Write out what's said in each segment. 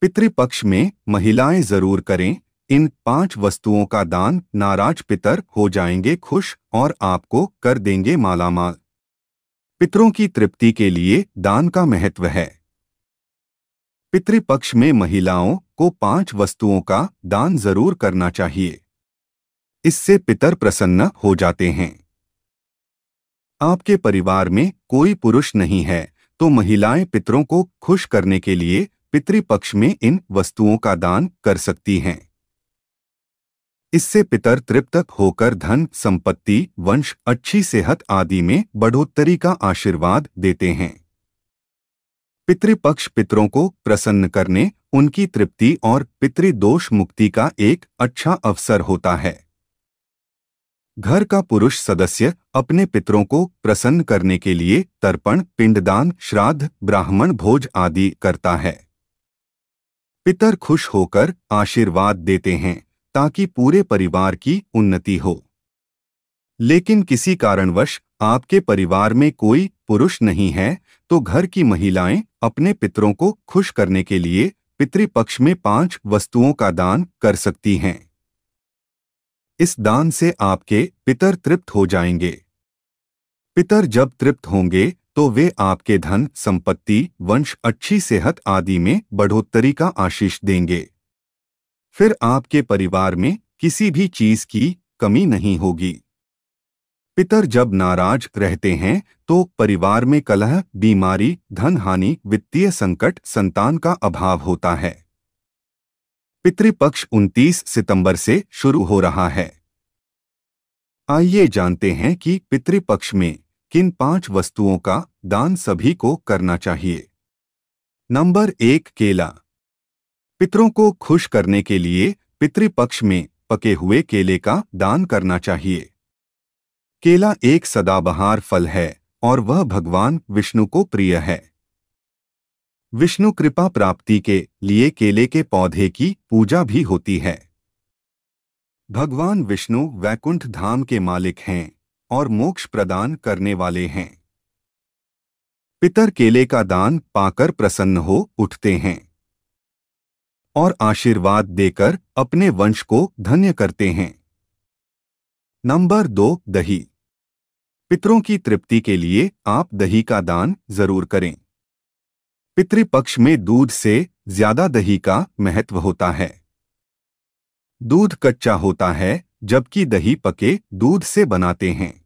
पितृपक्ष में महिलाएं जरूर करें इन पांच वस्तुओं का दान नाराज पितर हो जाएंगे खुश और आपको कर देंगे मालामाल पितरों की तृप्ति के लिए दान का महत्व है पितृपक्ष में महिलाओं को पांच वस्तुओं का दान जरूर करना चाहिए इससे पितर प्रसन्न हो जाते हैं आपके परिवार में कोई पुरुष नहीं है तो महिलाएं पितरों को खुश करने के लिए पितृपक्ष में इन वस्तुओं का दान कर सकती हैं इससे पितर तृप्त होकर धन संपत्ति वंश अच्छी सेहत आदि में बढ़ोत्तरी का आशीर्वाद देते हैं पितृपक्ष पितरों को प्रसन्न करने उनकी तृप्ति और पितृदोष मुक्ति का एक अच्छा अवसर होता है घर का पुरुष सदस्य अपने पितरों को प्रसन्न करने के लिए तर्पण पिंडदान श्राद्ध ब्राह्मण भोज आदि करता है पितर खुश होकर आशीर्वाद देते हैं ताकि पूरे परिवार की उन्नति हो लेकिन किसी कारणवश आपके परिवार में कोई पुरुष नहीं है तो घर की महिलाएं अपने पितरों को खुश करने के लिए पितृपक्ष में पांच वस्तुओं का दान कर सकती हैं इस दान से आपके पितर तृप्त हो जाएंगे पितर जब तृप्त होंगे तो वे आपके धन संपत्ति वंश अच्छी सेहत आदि में बढ़ोतरी का आशीष देंगे फिर आपके परिवार में किसी भी चीज की कमी नहीं होगी पितर जब नाराज रहते हैं तो परिवार में कलह बीमारी धन हानि वित्तीय संकट संतान का अभाव होता है पितृपक्ष 29 सितंबर से शुरू हो रहा है आइए जानते हैं कि पितृपक्ष में किन पांच वस्तुओं का दान सभी को करना चाहिए नंबर एक केला पितरों को खुश करने के लिए पितृपक्ष में पके हुए केले का दान करना चाहिए केला एक सदाबहार फल है और वह भगवान विष्णु को प्रिय है विष्णु कृपा प्राप्ति के लिए केले के पौधे की पूजा भी होती है भगवान विष्णु वैकुंठ धाम के मालिक हैं और मोक्ष प्रदान करने वाले हैं पितर केले का दान पाकर प्रसन्न हो उठते हैं और आशीर्वाद देकर अपने वंश को धन्य करते हैं नंबर दो दही पितरों की तृप्ति के लिए आप दही का दान जरूर करें पितृपक्ष में दूध से ज्यादा दही का महत्व होता है दूध कच्चा होता है जबकि दही पके दूध से बनाते हैं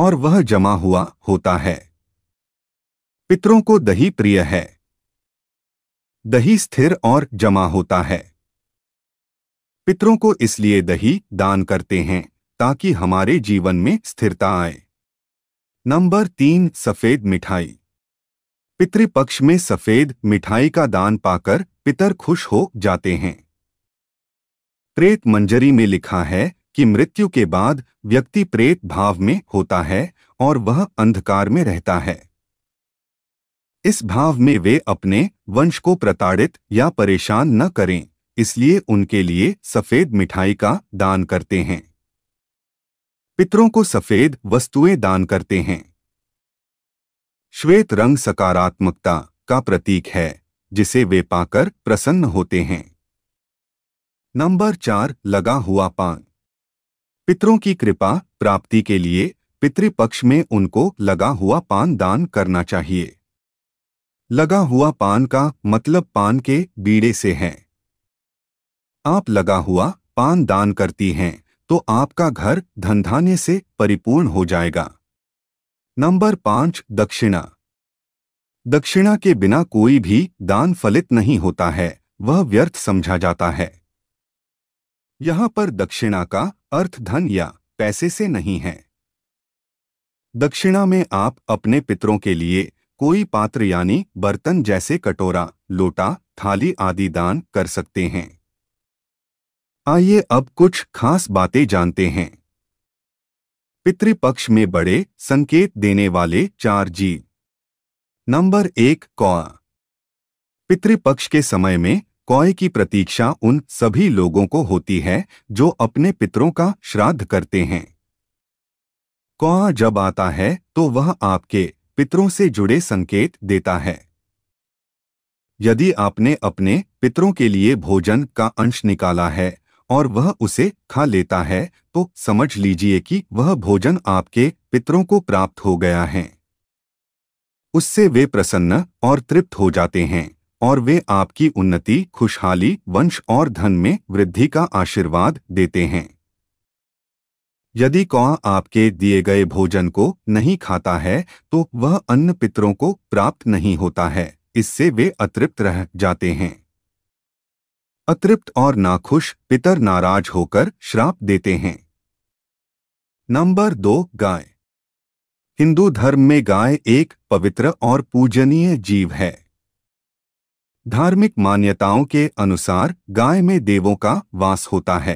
और वह जमा हुआ होता है पितरों को दही प्रिय है दही स्थिर और जमा होता है पितरों को इसलिए दही दान करते हैं ताकि हमारे जीवन में स्थिरता आए नंबर तीन सफेद मिठाई पितृपक्ष में सफेद मिठाई का दान पाकर पितर खुश हो जाते हैं प्रेत मंजरी में लिखा है कि मृत्यु के बाद व्यक्ति प्रेत भाव में होता है और वह अंधकार में रहता है इस भाव में वे अपने वंश को प्रताड़ित या परेशान न करें इसलिए उनके लिए सफेद मिठाई का दान करते हैं पितरों को सफेद वस्तुएं दान करते हैं श्वेत रंग सकारात्मकता का प्रतीक है जिसे वे पाकर प्रसन्न होते हैं नंबर चार लगा हुआ पान पितरों की कृपा प्राप्ति के लिए पितृपक्ष में उनको लगा हुआ पान दान करना चाहिए लगा हुआ पान का मतलब पान के बीड़े से है आप लगा हुआ पान दान करती हैं तो आपका घर धनधान्य से परिपूर्ण हो जाएगा नंबर पांच दक्षिणा दक्षिणा के बिना कोई भी दान फलित नहीं होता है वह व्यर्थ समझा जाता है यहां पर दक्षिणा का अर्थ धन या पैसे से नहीं है दक्षिणा में आप अपने पितरों के लिए कोई पात्र यानी बर्तन जैसे कटोरा लोटा थाली आदि दान कर सकते हैं आइए अब कुछ खास बातें जानते हैं पितृपक्ष में बड़े संकेत देने वाले चार जी नंबर एक कौ पितृपक्ष के समय में कौए की प्रतीक्षा उन सभी लोगों को होती है जो अपने पितरों का श्राद्ध करते हैं कौआ जब आता है तो वह आपके पितरों से जुड़े संकेत देता है यदि आपने अपने पितरों के लिए भोजन का अंश निकाला है और वह उसे खा लेता है तो समझ लीजिए कि वह भोजन आपके पितरों को प्राप्त हो गया है उससे वे प्रसन्न और तृप्त हो जाते हैं और वे आपकी उन्नति खुशहाली वंश और धन में वृद्धि का आशीर्वाद देते हैं यदि कौ आपके दिए गए भोजन को नहीं खाता है तो वह अन्य पितरों को प्राप्त नहीं होता है इससे वे अतृप्त रह जाते हैं अतृप्त और नाखुश पितर नाराज होकर श्राप देते हैं नंबर दो गाय हिंदू धर्म में गाय एक पवित्र और पूजनीय जीव है धार्मिक मान्यताओं के अनुसार गाय में देवों का वास होता है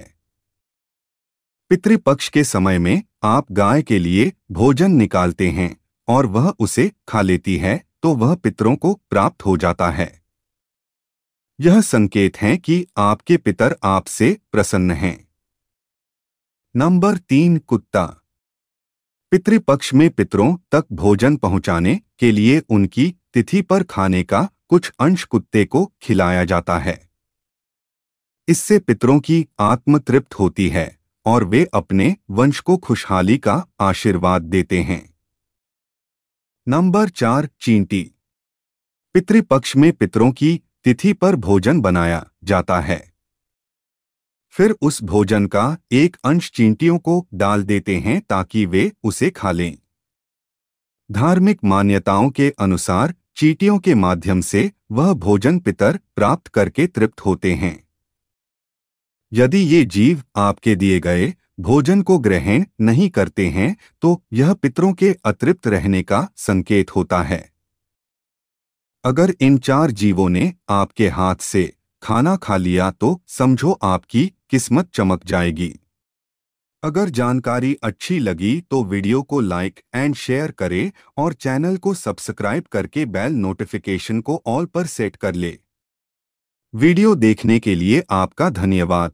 पितृपक्ष के समय में आप गाय के लिए भोजन निकालते हैं और वह उसे खा लेती है तो वह पितरों को प्राप्त हो जाता है यह संकेत है कि आपके पितर आपसे प्रसन्न हैं नंबर तीन कुत्ता पितृपक्ष में पितरों तक भोजन पहुंचाने के लिए उनकी तिथि पर खाने का कुछ अंश कुत्ते को खिलाया जाता है इससे पितरों की आत्म तृप्त होती है और वे अपने वंश को खुशहाली का आशीर्वाद देते हैं नंबर चार चींटी पितृपक्ष में पितरों की तिथि पर भोजन बनाया जाता है फिर उस भोजन का एक अंश चींटियों को डाल देते हैं ताकि वे उसे खा लें धार्मिक मान्यताओं के अनुसार चीटियों के माध्यम से वह भोजन पितर प्राप्त करके तृप्त होते हैं यदि ये जीव आपके दिए गए भोजन को ग्रहण नहीं करते हैं तो यह पितरों के अतृप्त रहने का संकेत होता है अगर इन चार जीवों ने आपके हाथ से खाना खा लिया तो समझो आपकी किस्मत चमक जाएगी अगर जानकारी अच्छी लगी तो वीडियो को लाइक एंड शेयर करें और चैनल को सब्सक्राइब करके बेल नोटिफिकेशन को ऑल पर सेट कर ले वीडियो देखने के लिए आपका धन्यवाद